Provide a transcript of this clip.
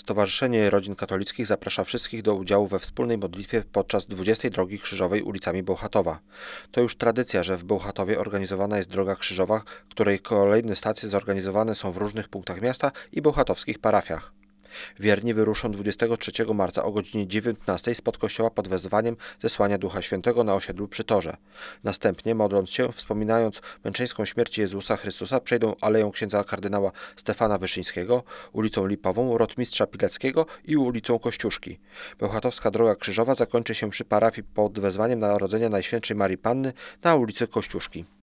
Stowarzyszenie Rodzin Katolickich zaprasza wszystkich do udziału we wspólnej modlitwie podczas 20. Drogi Krzyżowej ulicami Bełchatowa. To już tradycja, że w Bełchatowie organizowana jest Droga Krzyżowa, której kolejne stacje zorganizowane są w różnych punktach miasta i bełchatowskich parafiach. Wierni wyruszą 23 marca o godzinie 19 spod kościoła pod wezwaniem zesłania Ducha Świętego na osiedlu przy Torze. Następnie, modląc się, wspominając męczeńską śmierć Jezusa Chrystusa, przejdą aleją księdza kardynała Stefana Wyszyńskiego, ulicą Lipową, rotmistrza Pileckiego i ulicą Kościuszki. Bełchatowska Droga Krzyżowa zakończy się przy parafii pod wezwaniem Narodzenia Najświętszej Marii Panny na ulicy Kościuszki.